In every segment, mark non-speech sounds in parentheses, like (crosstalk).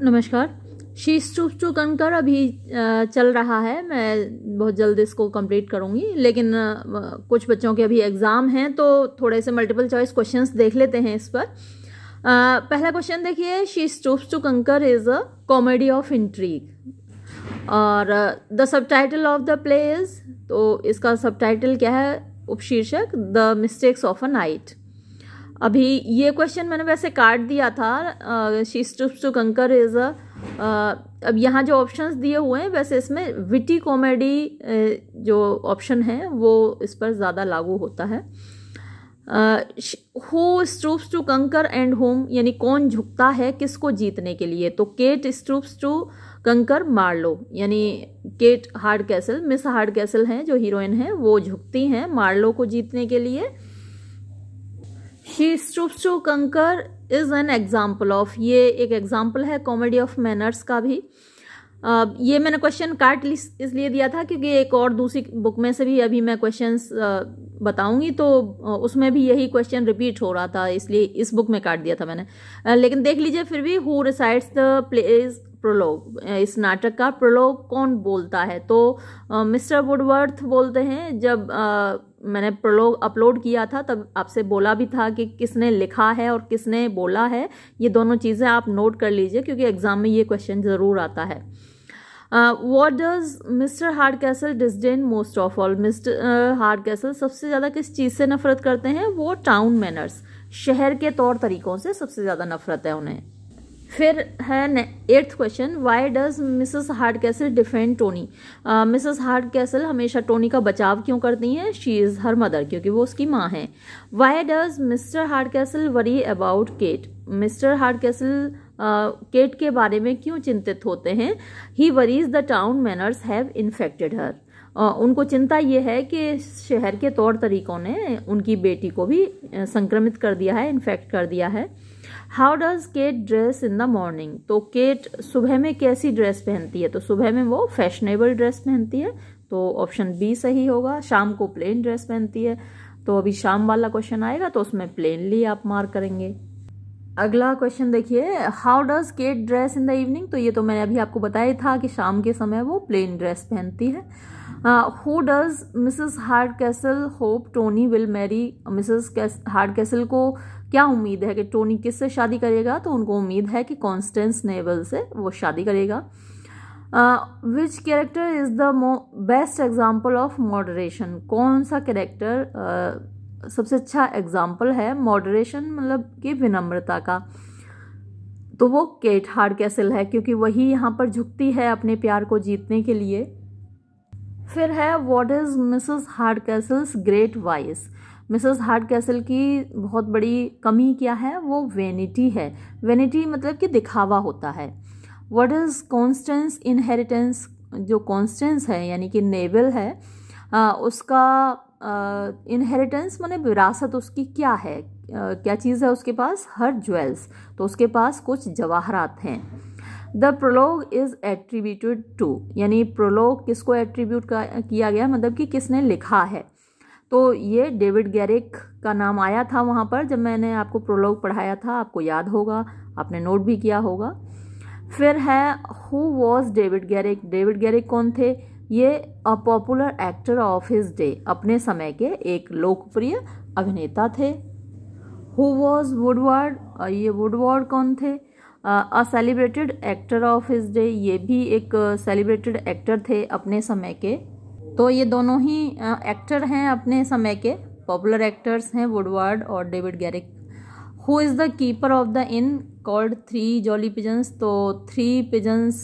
नमस्कार शीश स्टूप चू कंकर अभी चल रहा है मैं बहुत जल्द इसको कंप्लीट करूँगी लेकिन कुछ बच्चों के अभी एग्ज़ाम हैं तो थोड़े से मल्टीपल चॉइस क्वेश्चंस देख लेते हैं इस पर पहला क्वेश्चन देखिए शीश stoops to conquer is a comedy of intrigue और the subtitle of the play is तो इसका सब टाइटल क्या है उपशीर्षक the mistakes of a night अभी ये क्वेश्चन मैंने वैसे काट दिया था she stoops to conquer is a अब यहाँ जो ऑप्शंस दिए हुए हैं वैसे इसमें विटी कॉमेडी जो ऑप्शन है वो इस पर ज़्यादा लागू होता है who stoops to conquer and whom यानी कौन झुकता है किसको जीतने के लिए तो Kate stoops to conquer Marlowe यानी Kate Hardcastle miss Hardcastle हैं जो हीरोइन हैं वो झुकती हैं मार्लो को जीतने के लिए देखिए स्टोपस्टो कंकर इज़ एन एग्ज़ाम्पल ऑफ ये एक एग्ज़ाम्पल है कॉमेडी ऑफ मैनर्स का भी ये मैंने क्वेश्चन काट इसलिए दिया था क्योंकि एक और दूसरी बुक में से भी अभी मैं क्वेश्चंस बताऊंगी तो उसमें भी यही क्वेश्चन रिपीट हो रहा था इसलिए इस बुक में काट दिया था मैंने लेकिन देख लीजिए फिर भी who recites the play's prologue इस नाटक का प्रोलोग कौन बोलता है तो मिस्टर वुडवर्थ बोलते हैं जब मैंने प्रलोग अपलोड किया था तब आपसे बोला भी था कि किसने लिखा है और किसने बोला है ये दोनों चीज़ें आप नोट कर लीजिए क्योंकि एग्ज़ाम में ये क्वेश्चन ज़रूर आता है what does Mr Hardcastle disdain most of all Mr Hardcastle सबसे ज़्यादा किस चीज़ से नफरत करते हैं वो टाउन मैनर्स शहर के तौर तरीक़ों से सबसे ज़्यादा नफरत है उन्हें फिर है eighth question why does Mrs Hardcastle defend Tony Mrs Hardcastle हमेशा टोनी का बचाव क्यों करती हैं शी इज़ हर मदर क्योंकि वो उसकी माँ हैं why does Mr Hardcastle worry about Kate Mr Hardcastle Kate के बारे में क्यों चिंतित होते हैं he worries the town manners have infected her उनको चिंता ये है कि शहर के तौर तरीक़ों ने उनकी बेटी को भी uh, संक्रमित कर दिया है इन्फेक्ट कर दिया है how does Kate dress in the morning तो केट सुबह में कैसी ड्रेस पहनती है तो सुबह में वो फैशनेबल ड्रेस पहनती है तो ऑप्शन बी सही होगा शाम को प्लेन ड्रेस पहनती है तो अभी शाम वाला क्वेश्चन आएगा तो उसमें प्लेनली आप मार्क करेंगे अगला क्वेश्चन देखिए how does Kate dress in the evening तो ये तो मैंने अभी आपको बताया था कि शाम के समय वो प्लेन ड्रेस पहनती है who does Mrs Hardcastle hope Tony will marry Mrs Hardcastle को क्या उम्मीद है कि टोनी किससे शादी करेगा तो उनको उम्मीद है कि कॉन्स्टेंस नेवल से वो शादी करेगा which character is the mo best example of moderation कौन सा कैरेक्टर uh, सबसे अच्छा एग्जाम्पल है मॉडरेशन मतलब कि विनम्रता का तो वो केट हार्ड कैसल है क्योंकि वही यहाँ पर झुकती है अपने प्यार को जीतने के लिए फिर है what is Mrs Hardcastle's great vice Mrs Hardcastle की बहुत बड़ी कमी क्या है वो वेनिटी है वेनिटी मतलब कि दिखावा होता है व्हाट इज़ कॉन्स्टेंस इनहेरिटेंस जो कॉन्स्टेंस है यानी कि नेवल है आ, उसका इनहेरिटेंस मैंने विरासत उसकी क्या है आ, क्या चीज़ है उसके पास हर ज्वेल्स तो उसके पास कुछ जवाहरात हैं the prologue is attributed to यानी प्रोलॉग किसको एट्रीब्यूट किया गया मतलब कि किसने लिखा है तो ये डेविड गैरिक का नाम आया था वहाँ पर जब मैंने आपको प्रोलॉग पढ़ाया था आपको याद होगा आपने नोट भी किया होगा फिर है who was David Garrick David Garrick कौन थे ये a popular actor of his day अपने समय के एक लोकप्रिय अभिनेता थे हु वॉज वुडवर्ड ये वुडवर्ड कौन थे a celebrated actor of his day ये भी एक सेलिब्रेटेड एक्टर थे अपने समय के तो ये दोनों ही एक्टर हैं अपने समय के पॉपुलर एक्टर्स हैं वुडवर्ड और David Garrick who is the keeper of the inn called three jolly pigeons तो थ्री पिजन्स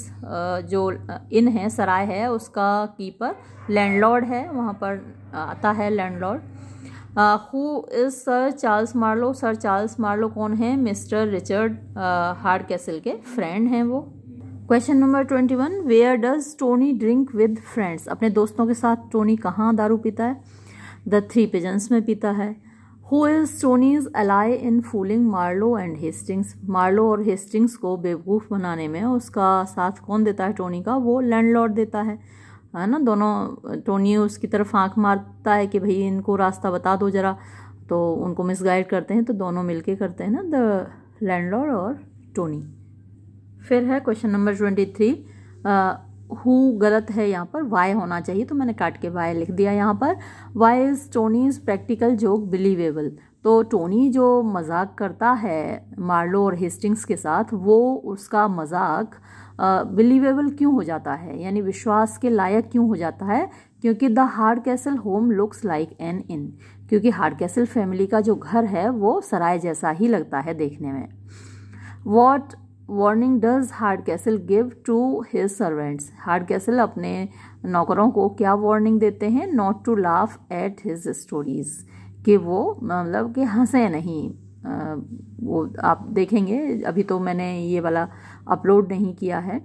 जो इन है सराय है उसका कीपर लैंडलॉर्ड है वहाँ पर आता है landlord who is Sir Charles Marlowe Sir Charles Marlowe कौन है मिस्टर रिचर्ड हार्ड कैसल के फ्रेंड हैं वो question number twenty one where does Tony drink with friends अपने दोस्तों के साथ टोनी कहाँ दारू पीता है द थ्री पिजन्स में पीता है who is Tony's ally in fooling Marlowe and Hastings Marlowe और हेस्टिंग्स को बेवकूफ़ बनाने में उसका साथ कौन देता है टोनी का वो लैंड देता है है ना दोनों टोनी उसकी तरफ आंख मारता है कि भाई इनको रास्ता बता दो ज़रा तो उनको मिसगाइड करते हैं तो दोनों मिलके करते हैं ना द लैंडलॉर्ड और टोनी फिर है question number twenty three who गलत है यहाँ पर वाई होना चाहिए तो मैंने काट के वाई लिख दिया यहाँ पर why is Tony's practical joke believable तो टोनी जो मजाक करता है मार्लो और हेस्टिंग्स के साथ वो उसका मजाक बिलीवेबल क्यों हो जाता है यानी विश्वास के लायक क्यों हो जाता है क्योंकि the Hardcastle home looks like an inn क्योंकि हार्ड कैसल फैमिली का जो घर है वो सराय जैसा ही लगता है देखने में what warning does Hardcastle give to his servants Hardcastle अपने नौकरों को क्या वार्निंग देते हैं not to laugh at his stories कि वो मतलब कि हंसे नहीं आ, वो आप देखेंगे अभी तो मैंने ये वाला अपलोड नहीं किया है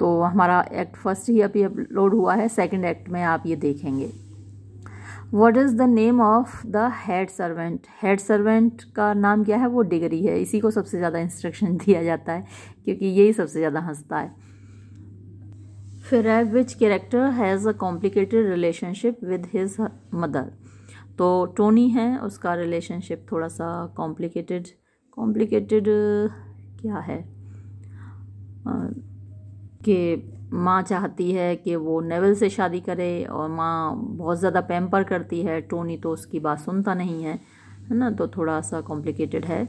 तो हमारा एक्ट फर्स्ट ही अभी अपलोड हुआ है सेकंड एक्ट में आप ये देखेंगे what is the name of the head servant head servant का नाम क्या है वो डिगरी है इसी को सबसे ज़्यादा इंस्ट्रक्शन (laughs) दिया जाता है क्योंकि यही सबसे ज़्यादा हंसता है फिर है which character has a complicated relationship with his mother तो टोनी है उसका रिलेशनशिप थोड़ा सा कॉम्प्लिकेटेड कॉम्प्लिकेटेड क्या है कि माँ चाहती है कि वो नेवल से शादी करे और माँ बहुत ज़्यादा पैम्पर करती है टोनी तो उसकी बात सुनता नहीं है है ना तो थोड़ा सा कॉम्प्लिकेटेड है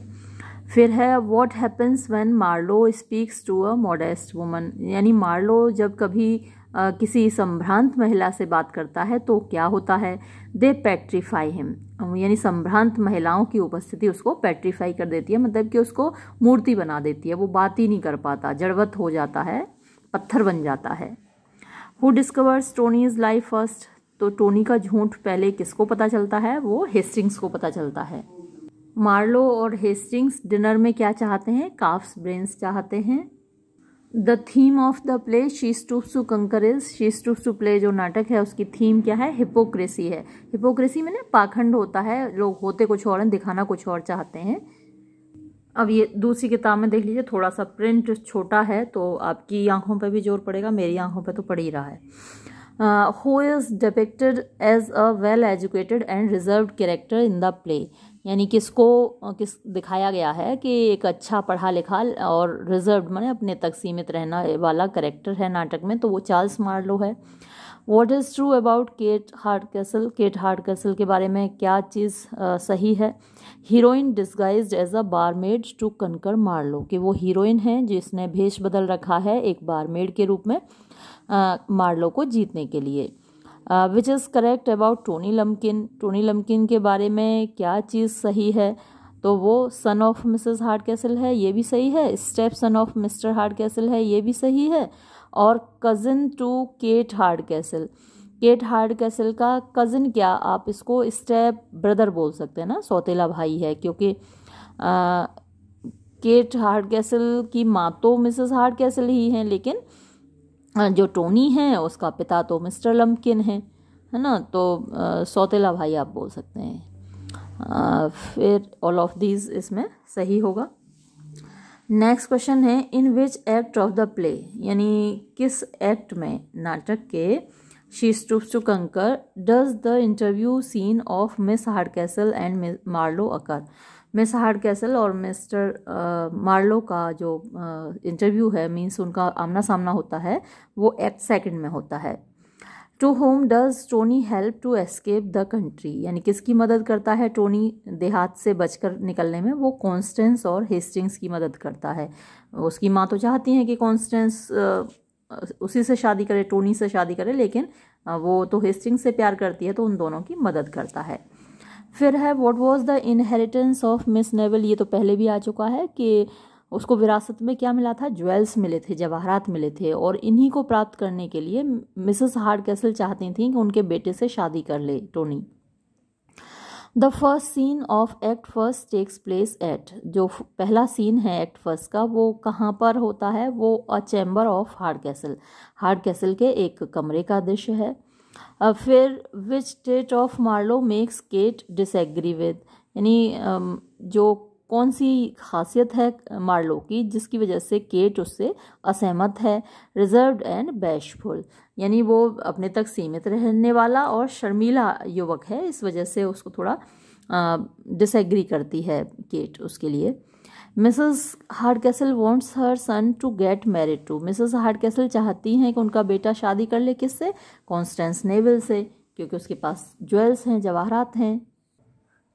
फिर है what happens when Marlowe speaks to a modest woman यानी मार्लो जब कभी किसी संभ्रांत महिला से बात करता है तो क्या होता है दे पेट्रीफाई हिम यानी संभ्रांत महिलाओं की उपस्थिति उसको पेट्रीफाई कर देती है मतलब कि उसको मूर्ति बना देती है वो बात ही नहीं कर पाता जड़वत हो जाता है पत्थर बन जाता है who discovers Tony's life first तो टोनी का झूठ पहले किसको पता चलता है वो हेस्टिंग्स को पता चलता है मार्लो और हेस्टिंग्स डिनर में क्या चाहते हैं काफ्स ब्रेन्स चाहते हैं the theme of the play she stoops conquer कंकरेज शी स्टूप्स प्ले जो नाटक है उसकी थीम क्या है हिपोक्रेसी है हिपोक्रेसी में ना पाखंड होता है लोग होते कुछ और दिखाना कुछ और चाहते हैं अब ये दूसरी किताब में देख लीजिए थोड़ा सा प्रिंट छोटा है तो आपकी आंखों पर भी जोर पड़ेगा मेरी आंखों पर तो पड़ ही रहा है who is depicted as a well educated and reserve character in the play यानी किसको किस दिखाया गया है कि एक अच्छा पढ़ा लिखा और रिजर्व मैंने अपने तक सीमित रहना वाला करेक्टर है नाटक में तो वो चार्ल्स मार्लो है what is true about Kate Hardcastle Kate Hardcastle के बारे में क्या चीज़ सही है heroine disguise as a barmaid to conquer Marlowe कि वो हीरोइन है जिसने भेष बदल रखा है एक बारमेड के रूप में मार मार्लो को जीतने के लिए which is correct about Tony Lumpkin Tony Lumpkin के बारे में क्या चीज़ सही है तो वो son of Mrs Hardcastle है ये भी सही है stepson of Mr Hardcastle है ये भी सही है और cousin to Kate Hardcastle Kate Hardcastle का कज़न क्या आप इसको स्टेप ब्रदर बोल सकते हैं ना सौतेला भाई है क्योंकि केट हार्ड कैसल की माँ तो मिसेस हार्ड कैसल ही हैं लेकिन हाँ, जो टोनी है उसका पिता तो मिस्टर लम्पकिन है है ना तो सौतेला भाई आप बोल सकते हैं फिर ऑल ऑफ दीज इसमें सही होगा नेक्स्ट क्वेश्चन है in which act of the play यानी किस एक्ट में नाटक के She stoops to conquer. Does the interview scene of Miss Hardcastle and Marlowe occur? Miss Hardcastle और मिस्टर मार्लो का जो इंटरव्यू है मीन्स उनका आमना सामना होता है वो एक्ट सेकेंड में होता है to whom does Tony help to escape the country यानी किसकी मदद करता है टोनी देहात से बचकर निकलने में वो कॉन्स्टेंस और हेस्टिंग्स की मदद करता है उसकी माँ तो चाहती हैं कि कॉन्स्टेंस उसी से शादी करे टोनी से शादी करे लेकिन वो तो हेस्टिंग से प्यार करती है तो उन दोनों की मदद करता है फिर है what was the inheritance of Miss Neville ये तो पहले भी आ चुका है कि उसको विरासत में क्या मिला था ज्वेल्स मिले थे जवाहरात मिले थे और इन्हीं को प्राप्त करने के लिए मिसेस हार्ड कैसल चाहती थी कि उनके बेटे से शादी कर ले Tony the first scene of act first takes place at जो पहला सीन है एक्ट फर्स्ट का वो कहाँ पर होता है वो a chamber of Hardcastle Hardcastle के एक कमरे का दृश्य है फिर which state of Marlow makes Kate disagree with यानी जो कौन सी खासियत है मार्लो की जिसकी वजह से केट उससे असहमत है रिजर्व एंड बैशफुल यानी वो अपने तक सीमित रहने वाला और शर्मीला युवक है इस वजह से उसको थोड़ा डिसएग्री करती है केट उसके लिए Mrs Castle wants her son to get married to Mrs Castle चाहती हैं कि उनका बेटा शादी कर ले किससे कॉन्स्टेंस नेवल से क्योंकि उसके पास ज्वेल्स हैं जवाहरात हैं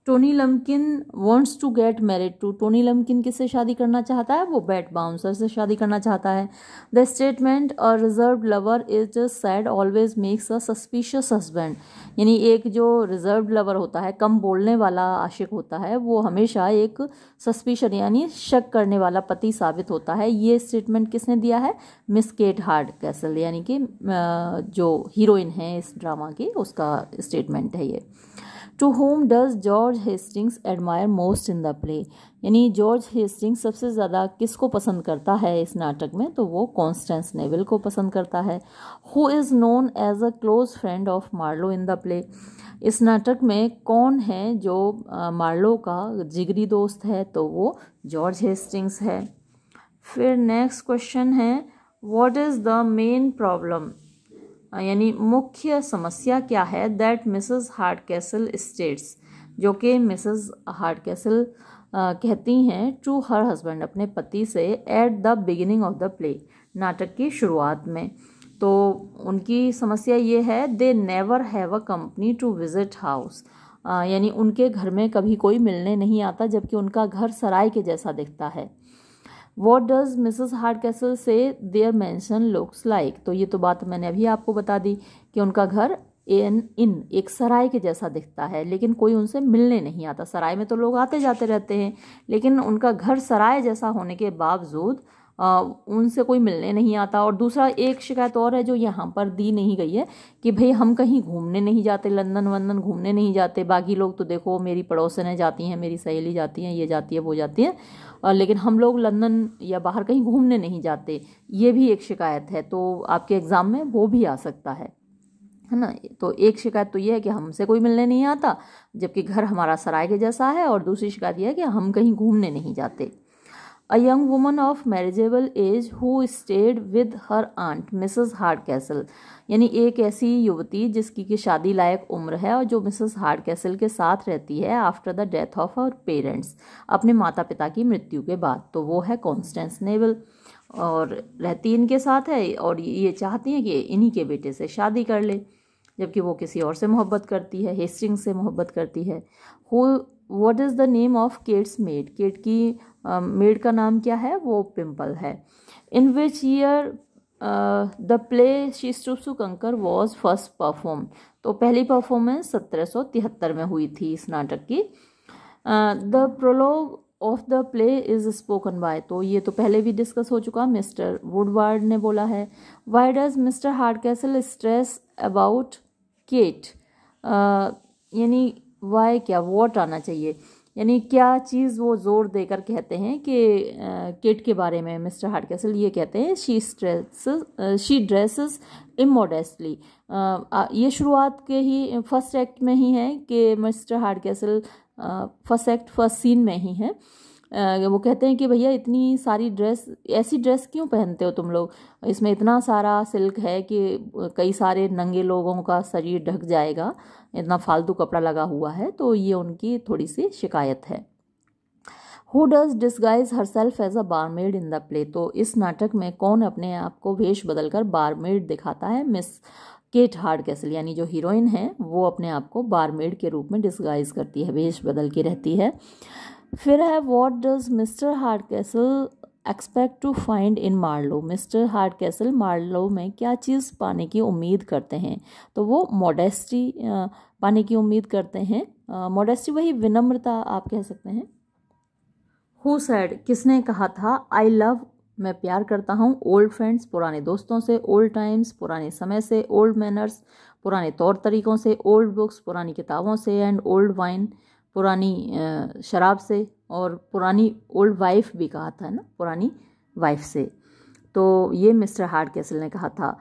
Tony Lumpkin wants to get married to Tony Lumpkin किससे शादी करना चाहता है वो बैट बाउंसर से शादी करना चाहता है the statement a reserve lover is said always makes a suspicious husband यानी एक जो रिजर्व लवर होता है कम बोलने वाला आशिक होता है वो हमेशा एक सस्पिशन यानी शक करने वाला पति साबित होता है ये स्टेटमेंट किसने दिया है मिस केट हार्ड कैसल यानी कि जो हीरोइन है इस ड्रामा की उसका स्टेटमेंट है ये to whom does George Hastings admire most in the play यानी जॉर्ज हेस्टिंग्स सबसे ज़्यादा किसको पसंद करता है इस नाटक में तो वो कॉन्स्टेंस नेवल को पसंद करता है who is known as a close friend of Marlow in the play इस नाटक में कौन है जो मार्लो का जिगरी दोस्त है तो वो जॉर्ज हेस्टिंग्स है फिर नेक्स्ट क्वेश्चन है what is the main problem यानी मुख्य समस्या क्या है that Mrs Hardcastle states जो कि मिसेस हार्ड कैसल कहती हैं टू हर हस्बैंड अपने पति से at the beginning of the play नाटक की शुरुआत में तो उनकी समस्या ये है they never have a company to visit house यानी उनके घर में कभी कोई मिलने नहीं आता जबकि उनका घर सराय के जैसा दिखता है what does Mrs Hardcastle say their mansion looks like तो ये तो बात मैंने अभी आपको बता दी कि उनका घर एन इन एक सराय के जैसा दिखता है लेकिन कोई उनसे मिलने नहीं आता सराय में तो लोग आते जाते रहते हैं लेकिन उनका घर सराय जैसा होने के बावजूद उनसे कोई मिलने नहीं आता और दूसरा एक शिकायत और है जो यहाँ पर दी नहीं गई है कि भाई हम कहीं घूमने नहीं जाते लंदन वंदन घूमने नहीं जाते बाकी लोग तो देखो मेरी पड़ोसन है जाती हैं मेरी सहेली जाती हैं ये जाती है वो जाती है और लेकिन हम लोग लंदन या बाहर कहीं घूमने नहीं जाते ये भी एक शिकायत है तो आपके एग्ज़ाम में वो भी आ सकता है है ना तो एक शिकायत तो ये है कि हमसे कोई मिलने नहीं आता जबकि घर हमारा सराय के जैसा है और दूसरी शिकायत ये है कि हम कहीं घूमने नहीं जाते a young woman of marriageable age who stayed with her aunt Mrs Hardcastle यानी एक ऐसी युवती जिसकी की शादी लायक उम्र है और जो मिसेस कैसल के साथ रहती है after the death of her parents अपने माता पिता की मृत्यु के बाद तो वो है कॉन्स्टेंस नेवल और रहती इनके साथ है और ये चाहती हैं कि इन्हीं के बेटे से शादी कर ले जबकि वो किसी और से मोहब्बत करती है हेस्टिंग से मोहब्बत करती है who what is the name of Kate's maid Kate की मेड uh, का नाम क्या है वो पिम्पल है in which year the play She Stoops Conquer was first perform तो पहली परफॉर्मेंस सत्रह सौ तिहत्तर में हुई थी इस नाटक की the prologue of the play is spoken by तो ये तो पहले भी डिस्कस हो चुका मिस्टर वुडवर्ड ने बोला है why does Mr Hardcastle stress about Kate यानी वाई क्या वॉट आना चाहिए यानी क्या चीज़ वो जोर देकर कहते हैं कि किट के बारे में मिस्टर कैसल ये कहते हैं she stress she dresses immodestly ये शुरुआत के ही फर्स्ट एक्ट में ही है कि Mr Castle first act first scene में ही है वो कहते हैं कि भैया इतनी सारी ड्रेस ऐसी ड्रेस क्यों पहनते हो तुम लोग इसमें इतना सारा सिल्क है कि कई सारे नंगे लोगों का शरीर ढक जाएगा इतना फालतू कपड़ा लगा हुआ है तो ये उनकी थोड़ी सी शिकायत है who does disguise herself as a barmaid in the play तो इस नाटक में कौन अपने आप को वेश बदलकर बारमेड दिखाता है मिस केट हार्ड कैसल यानी जो हीरोइन है वो अपने आप को बारमेड के रूप में डिस्गाइज करती है वेश बदल के रहती है फिर है what does Mr Hardcastle expect to find in Marlow Mr Hardcastle Marlow में क्या चीज़ पाने की उम्मीद करते हैं तो वो मोडेस्टी पाने की उम्मीद करते हैं मोडेस्टी वही विनम्रता आप कह सकते हैं हु सैड किसने कहा था आई लव मैं प्यार करता हूँ ओल्ड फ्रेंड्स पुराने दोस्तों से ओल्ड टाइम्स पुराने समय से ओल्ड मैनर्स पुराने तौर तरीक़ों से ओल्ड बुक्स पुरानी किताबों से एंड ओल्ड वाइन पुरानी शराब से और पुरानी ओल्ड वाइफ भी कहा था ना पुरानी वाइफ से तो ये मिस्टर हार्ड कैसल ने कहा था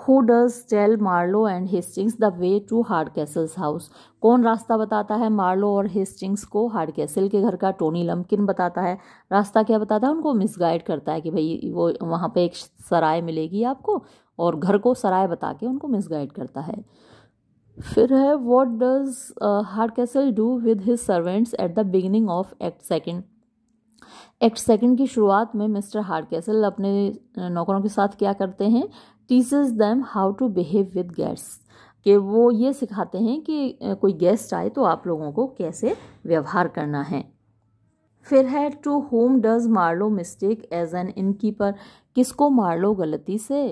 who does tell Marlow and Hastings the way to Hardcastle's house कौन रास्ता बताता है मार्लो और हेस्टिंग्स को हार्ड कैसल के घर का टोनी लमकिन बताता है रास्ता क्या बताता है उनको मिसगाइड करता है कि भाई वो वहाँ पे एक सराय मिलेगी आपको और घर को सराय बता के उनको मिसगाइड करता है फिर है what does Hardcastle do with his servants at the beginning of act second act second की शुरुआत में मिस्टर हार्ड कैसल अपने uh, नौकरों के साथ क्या करते हैं teaches them how to behave with guests कि वो ये सिखाते हैं कि uh, कोई गेस्ट आए तो आप लोगों को कैसे व्यवहार करना है फिर है to whom does Marlow mistake as an innkeeper किसको लो गलती से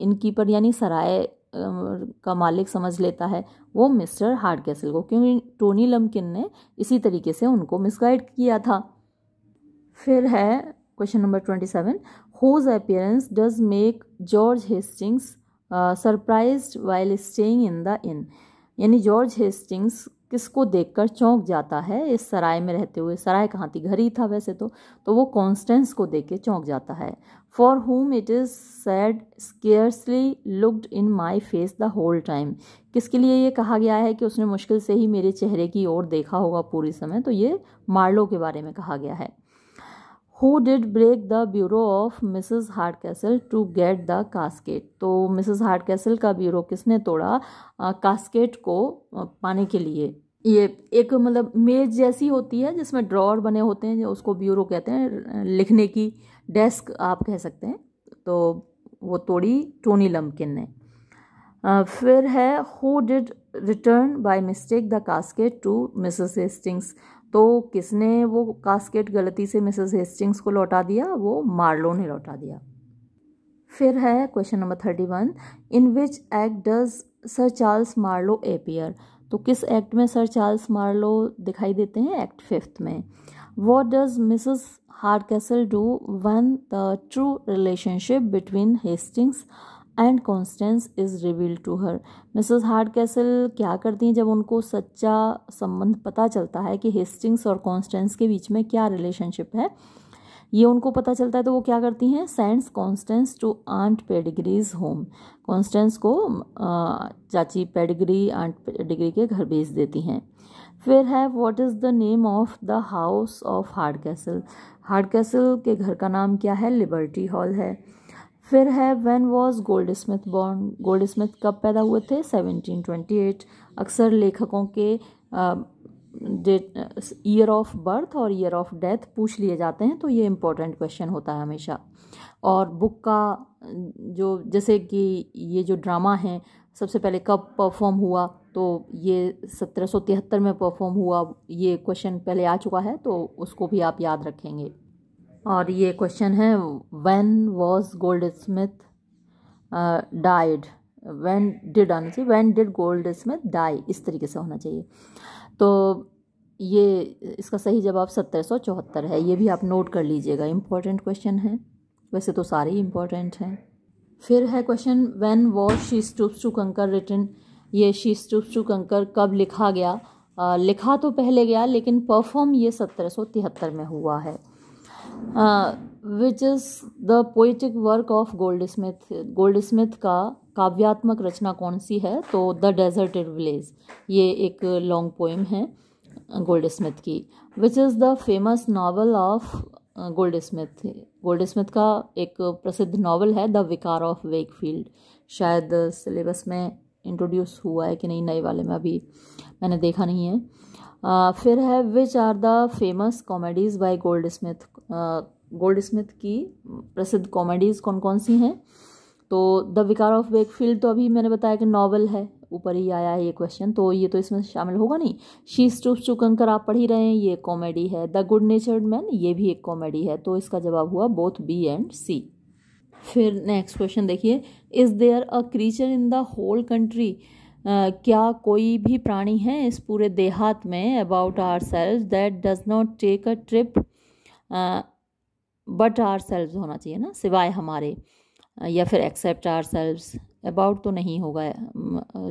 इनकीपर यानी सराय का मालिक समझ लेता है वो मिस्टर हार्ड कैसल को क्योंकि टोनी लमकिन ने इसी तरीके से उनको मिसगाइड किया था फिर है question number twenty seven whose appearance does make George Hastings surprise while staying in the inn यानी जॉर्ज हेस्टिंग्स किसको देखकर चौंक जाता है इस सराय में रहते हुए सराय कहाँ थी घर ही था वैसे तो तो वो कॉन्स्टेंस को देख के चौंक जाता है for whom it is said scarcely looked in my face the whole time किसके लिए ये कहा गया है कि उसने मुश्किल से ही मेरे चेहरे की ओर देखा होगा पूरी समय तो ये मार्लो के बारे में कहा गया है who did break the bureau of Mrs Hardcastle to get the casket तो मिसिज हार्ड कैसल का ब्यूरो किसने तोड़ा कास्केट को पाने के लिए ये एक मतलब मेज जैसी होती है जिसमें ड्रॉर बने होते हैं उसको ब्यूरो कहते हैं लिखने की डेस्क आप कह सकते हैं तो वो तोड़ी टोनी लम्किन ने फिर है who did return by mistake the casket to Mrs Hastings तो किसने वो कास्केट गलती से मिसेस हेस्टिंग्स को लौटा दिया वो मार्लो ने लौटा दिया फिर है question number thirty one in which act does Sir Charles Marlow appear तो किस एक्ट में सर चार्ल्स मार्लो दिखाई देते हैं एक्ट फिफ्थ में what does Mrs Hardcastle do when the true relationship between Hastings and Constance is reveal to her Mrs Hardcastle क्या करती हैं जब उनको सच्चा संबंध पता चलता है कि हेस्टिंग्स और कॉन्स्टेंस के बीच में क्या रिलेशनशिप है ये उनको पता चलता है तो वो क्या करती हैं sends Constance to aunt Pedigree's home Constance को चाची पेडिग्री आंट पेडिग्री के घर भेज देती हैं फिर है what is the name of the house of Hardcastle Hardcastle के घर का नाम क्या है लिबर्टी हॉल है फिर है when was Goldsmith born Goldsmith कब पैदा हुए थे 1728 अक्सर लेखकों के डेट ईयर ऑफ बर्थ और ईयर ऑफ डेथ पूछ लिए जाते हैं तो ये इम्पोर्टेंट क्वेश्चन होता है हमेशा और बुक का जो जैसे कि ये जो ड्रामा है सबसे पहले कब परफॉर्म हुआ तो ये सत्रह में परफॉर्म हुआ ये क्वेश्चन पहले आ चुका है तो उसको भी आप याद रखेंगे और ये क्वेश्चन है when was Goldsmith died when did आना चाहिए when did Goldsmith die इस तरीके से होना चाहिए तो ये इसका सही जवाब सत्रह सौ चौहत्तर है ये भी आप नोट कर लीजिएगा इम्पोर्टेंट क्वेश्चन है वैसे तो सारे ही इम्पोर्टेंट हैं फिर है question when was She Stoops to Conquer written ये शी स्टूप्स टू कंकर कब लिखा गया आ, uh, लिखा तो पहले गया लेकिन परफॉर्म ये सत्रह सौ तिहत्तर में हुआ है which is the poetic work of Goldsmith Goldsmith का काव्यात्मक रचना कौन सी है तो द डेजर्टेड विलेज ये एक लॉन्ग पोइम है गोल्ड uh, स्मिथ की विच is the famous novel of Goldsmith Goldsmith का एक प्रसिद्ध नावल है द विकार ऑफ वेकफील्ड शायद सिलेबस में इंट्रोड्यूस हुआ है कि नहीं नए वाले में अभी मैंने देखा नहीं है फिर है which are the famous comedies by Goldsmith Goldsmith की प्रसिद्ध कॉमेडीज़ कौन कौन सी हैं तो द विकार ऑफ बेकफील्ड तो अभी मैंने बताया कि नॉवल है ऊपर ही आया है ये क्वेश्चन तो ये तो इसमें शामिल होगा नहीं शी स्टूप टू कंकर आप पढ़ ही रहे हैं ये कॉमेडी है द गुड नेचर्ड मैन ये भी एक कॉमेडी है तो इसका जवाब हुआ बोथ बी एंड सी फिर नेक्स्ट क्वेश्चन देखिए is there a creature in the whole country क्या कोई भी प्राणी है इस पूरे देहात में about ourselves that does not take a trip but ourselves होना चाहिए ना सिवाय हमारे या फिर एक्सेप्ट आर सेल्व अबाउट तो नहीं होगा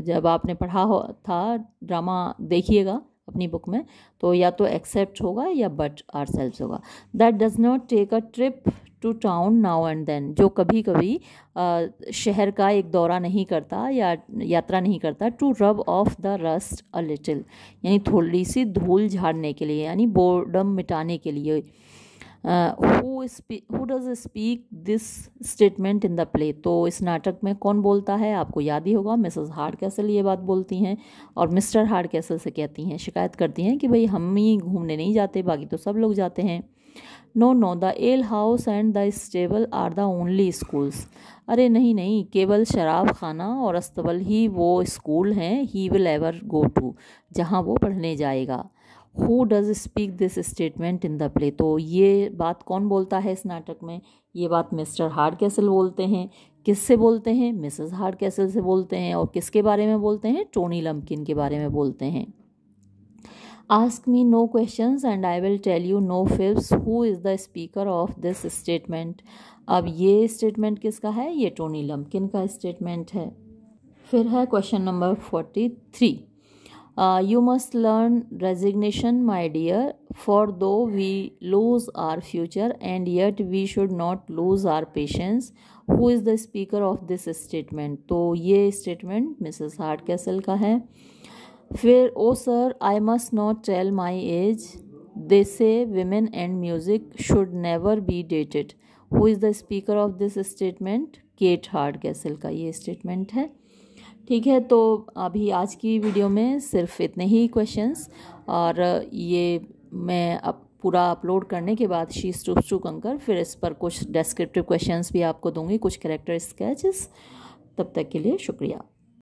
जब आपने पढ़ा हो था ड्रामा देखिएगा अपनी बुक में तो या तो एक्सेप्ट होगा या बट आर सेल्व होगा that does not take a trip to town now and then जो कभी कभी शहर का एक दौरा नहीं करता या यात्रा नहीं करता to rub off the rust a little यानी थोड़ी सी धूल झाड़ने के लिए यानी बोर्डम मिटाने के लिए who who does speak this statement in the play तो इस नाटक में कौन बोलता है आपको याद ही होगा मिसेस हार्ड कैसल ये बात बोलती हैं और मिस्टर हार्ड कैसल से कहती हैं शिकायत करती हैं कि भाई हम ही घूमने नहीं जाते बाकी तो सब लोग जाते हैं no no the ale house and the stable are the only schools अरे नहीं नहीं केवल शराब खाना और अस्तबल ही वो स्कूल हैं he will ever go to जहाँ वो पढ़ने जाएगा who does speak this statement in the play तो ये बात कौन बोलता है इस नाटक में ये बात मिस्टर हार्ड कैसल बोलते हैं किससे बोलते हैं मिसेस हार्ड कैसल से बोलते हैं और किसके बारे में बोलते हैं टोनी लम्किन के बारे में बोलते हैं ask me no questions and i will tell you no fibs who is the speaker of this statement अब ये स्टेटमेंट किसका है ये टोनी लम्किन का स्टेटमेंट है फिर है question number forty three you must learn resignation my dear for though we lose our future and yet we should not lose our patience who is the speaker of this statement तो ये statement Mrs Hardcastle का है फिर oh sir I must not tell my age they say women and music should never be dated who is the speaker of this statement Kate Hardcastle का ये statement है ठीक है तो अभी आज की वीडियो में सिर्फ इतने ही क्वेश्चंस और ये मैं अब पूरा अपलोड करने के बाद शी स्टूप्स टू कंकर फिर इस पर कुछ डिस्क्रिप्टिव क्वेश्चंस भी आपको दूंगी कुछ करेक्टर स्केचेस तब तक के लिए शुक्रिया